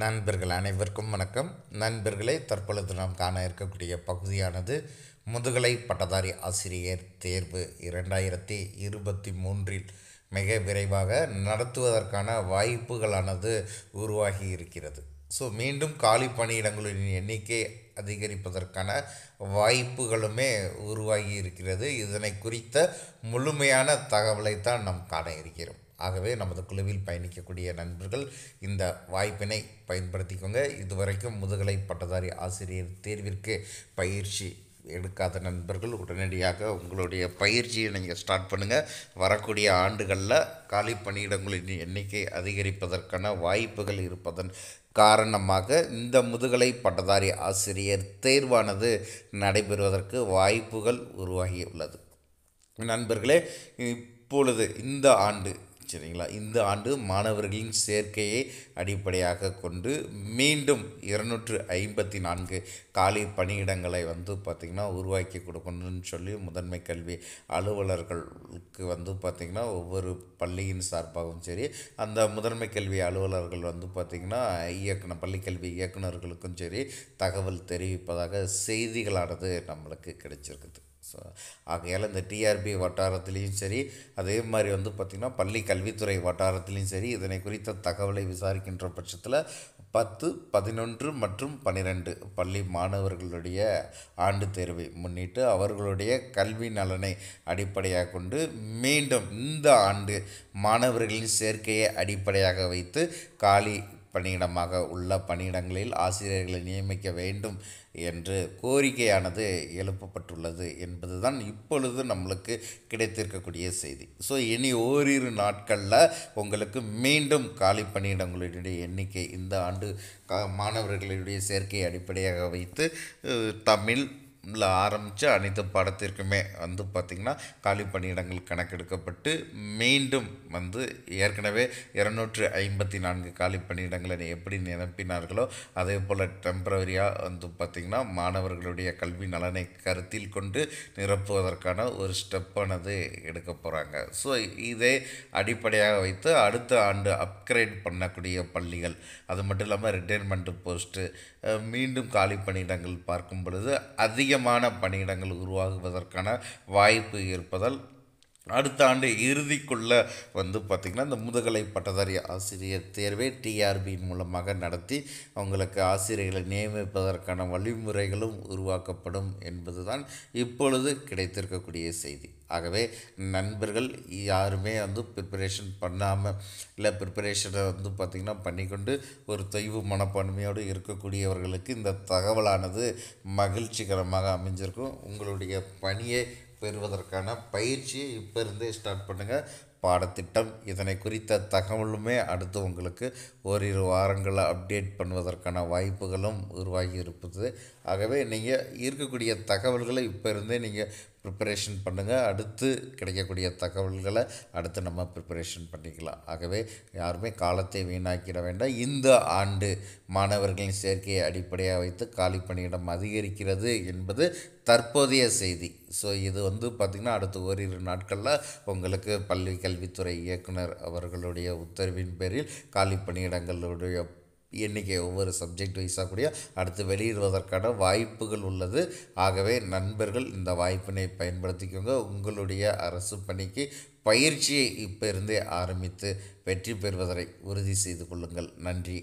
நண்பர்கள் அனைவருக்கும் வணக்கம் நண்பர்களே தற்பொழுது நாம் காண இருக்கக்கூடிய பகுதியானது முதுகலை பட்டதாரி ஆசிரியர் தேர்வு இரண்டாயிரத்தி இருபத்தி மூன்றில் மிக விரைவாக நடத்துவதற்கான வாய்ப்புகளானது உருவாகி இருக்கிறது ஸோ மீண்டும் காலி பணியிடங்களின் எண்ணிக்கை அதிகரிப்பதற்கான வாய்ப்புகளுமே உருவாகி இருக்கிறது இதனை குறித்த முழுமையான தகவலை தான் நாம் காண இருக்கிறோம் ஆகவே நமது குழுவில் பயணிக்கக்கூடிய நண்பர்கள் இந்த வாய்ப்பினை பயன்படுத்திக்கோங்க இதுவரைக்கும் முதுகலை பட்டதாரி ஆசிரியர் தேர்விற்கு பயிற்சி எடுக்காத நண்பர்கள் உடனடியாக உங்களுடைய பயிற்சியை நீங்கள் ஸ்டார்ட் பண்ணுங்கள் வரக்கூடிய ஆண்டுகளில் காலி பணியிடங்களின் எண்ணிக்கை அதிகரிப்பதற்கான வாய்ப்புகள் இருப்பதன் காரணமாக இந்த முதுகலை பட்டதாரி ஆசிரியர் தேர்வானது நடைபெறுவதற்கு வாய்ப்புகள் உருவாகியுள்ளது நண்பர்களே இப்பொழுது இந்த ஆண்டு சரிங்களா இந்த ஆண்டு மாணவர்களின் சேர்க்கையை அடிப்படையாக கொண்டு மீண்டும் இருநூற்று ஐம்பத்தி நான்கு காலி பணியிடங்களை வந்து பார்த்திங்கன்னா உருவாக்கி கொடுக்கணும்னு சொல்லி முதன்மை கல்வி அலுவலர்களுக்கு வந்து பார்த்திங்கன்னா ஒவ்வொரு பள்ளியின் சார்பாகவும் சரி அந்த முதன்மை கல்வி அலுவலர்கள் வந்து பார்த்திங்கன்னா இயக்குனர் பள்ளிக்கல்வி இயக்குநர்களுக்கும் சரி தகவல் தெரிவிப்பதாக செய்திகளானது நம்மளுக்கு கிடைச்சிருக்குது ஸோ ஆகையால் இந்த டிஆர்பி வட்டாரத்துலேயும் சரி அதே மாதிரி வந்து பார்த்திங்கன்னா பள்ளி கல்வித்துறை வட்டாரத்துலேயும் சரி இதனை குறித்த தகவலை விசாரிக்கின்ற பட்சத்தில் பத்து பதினொன்று மற்றும் பன்னிரெண்டு பள்ளி மாணவர்களுடைய ஆண்டு தேர்வை முன்னிட்டு அவர்களுடைய கல்வி நலனை அடிப்படையாக கொண்டு மீண்டும் இந்த ஆண்டு மாணவர்களின் சேர்க்கையை அடிப்படையாக வைத்து காலி பணியிடமாக உள்ள பணியிடங்களில் ஆசிரியர்களை நியமிக்க வேண்டும் என்று கோரிக்கையானது எழுப்பப்பட்டுள்ளது என்பது தான் இப்பொழுது நம்மளுக்கு கிடைத்திருக்கக்கூடிய செய்தி ஸோ இனி ஓரிரு நாட்களில் உங்களுக்கு மீண்டும் காலி பணியிடங்களுடைய எண்ணிக்கை இந்த ஆண்டு மாணவர்களுடைய சேர்க்கையை அடிப்படையாக வைத்து தமிழ் ஆரம்பித்து அனைத்து படத்திற்குமே வந்து பார்த்திங்கன்னா காலி பணியிடங்கள் கணக்கெடுக்கப்பட்டு மீண்டும் வந்து ஏற்கனவே இரநூற்றி ஐம்பத்தி நான்கு காலி பணியிடங்களை எப்படி நிரப்பினார்களோ அதே போல் டெம்பரவரியாக வந்து பார்த்திங்கன்னா மாணவர்களுடைய கல்வி நலனை கருத்தில் கொண்டு நிரப்புவதற்கான ஒரு ஸ்டெப்பானது எடுக்க போகிறாங்க ஸோ இதை அடிப்படையாக வைத்து அடுத்த ஆண்டு அப்கிரேட் பண்ணக்கூடிய பள்ளிகள் அது மட்டும் இல்லாமல் ரிட்டைர்மெண்ட் போஸ்ட்டு மீண்டும் காலி பணியிடங்கள் பார்க்கும் பொழுது அதிக முக்கியமான பணியிடங்கள் உருவாகுவதற்கான வாய்ப்பு இருப்பதால் அடுத்த ஆண்டு இறுதிக்குள்ளே வந்து பார்த்திங்கன்னா இந்த முதுகலை பட்டதாரி ஆசிரியர் தேர்வை டிஆர்பி மூலமாக நடத்தி அவங்களுக்கு ஆசிரியர்களை நியமிப்பதற்கான வழிமுறைகளும் உருவாக்கப்படும் என்பது தான் இப்பொழுது கிடைத்திருக்கக்கூடிய செய்தி ஆகவே நண்பர்கள் யாருமே வந்து ப்ரிப்பரேஷன் பண்ணாமல் இல்லை ப்ரிப்பரேஷனை வந்து பார்த்திங்கன்னா பண்ணிக்கொண்டு ஒரு தொய்வு மனப்பான்மையோடு இருக்கக்கூடியவர்களுக்கு இந்த தகவலானது மகிழ்ச்சிகரமாக அமைஞ்சிருக்கும் உங்களுடைய பணியை பெறுவதற்கான பயிற்சியை இப்போ இருந்தே ஸ்டார்ட் பண்ணுங்கள் பாடத்திட்டம் இதனை குறித்த தகவலுமே அடுத்து உங்களுக்கு ஓரிரு வாரங்களில் அப்டேட் பண்ணுவதற்கான வாய்ப்புகளும் உருவாகி இருப்பது ஆகவே நீங்கள் இருக்கக்கூடிய தகவல்களை இப்போ இருந்தே நீங்கள் ப்ரிப்பரேஷன் பண்ணுங்கள் அடுத்து கிடைக்கக்கூடிய தகவல்களை அடுத்து நம்ம ப்ரிப்பரேஷன் பண்ணிக்கலாம் ஆகவே யாருமே காலத்தை வீணாக்கிட வேண்டாம் இந்த ஆண்டு மாணவர்களின் சேர்க்கையை அடிப்படையாக வைத்து காலி பணியிடம் அதிகரிக்கிறது என்பது தற்போதைய செய்தி ஸோ இது வந்து பார்த்திங்கன்னா அடுத்த ஓரிரு நாட்களில் உங்களுக்கு பள்ளி கல்வித்துறை இயக்குனர் அவர்களுடைய உத்தரவின் பேரில் காலி பணியிடங்களுடைய எண்ணிக்கை ஒவ்வொரு சப்ஜெக்ட் வைஸாக கூடிய அடுத்து வெளியிடுவதற்கான வாய்ப்புகள் உள்ளது ஆகவே நண்பர்கள் இந்த வாய்ப்பினை பயன்படுத்திக்கோங்க உங்களுடைய அரசு பணிக்கு பயிற்சியை இப்போ இருந்தே ஆரம்பித்து வெற்றி பெறுவதை உறுதி செய்து கொள்ளுங்கள் நன்றி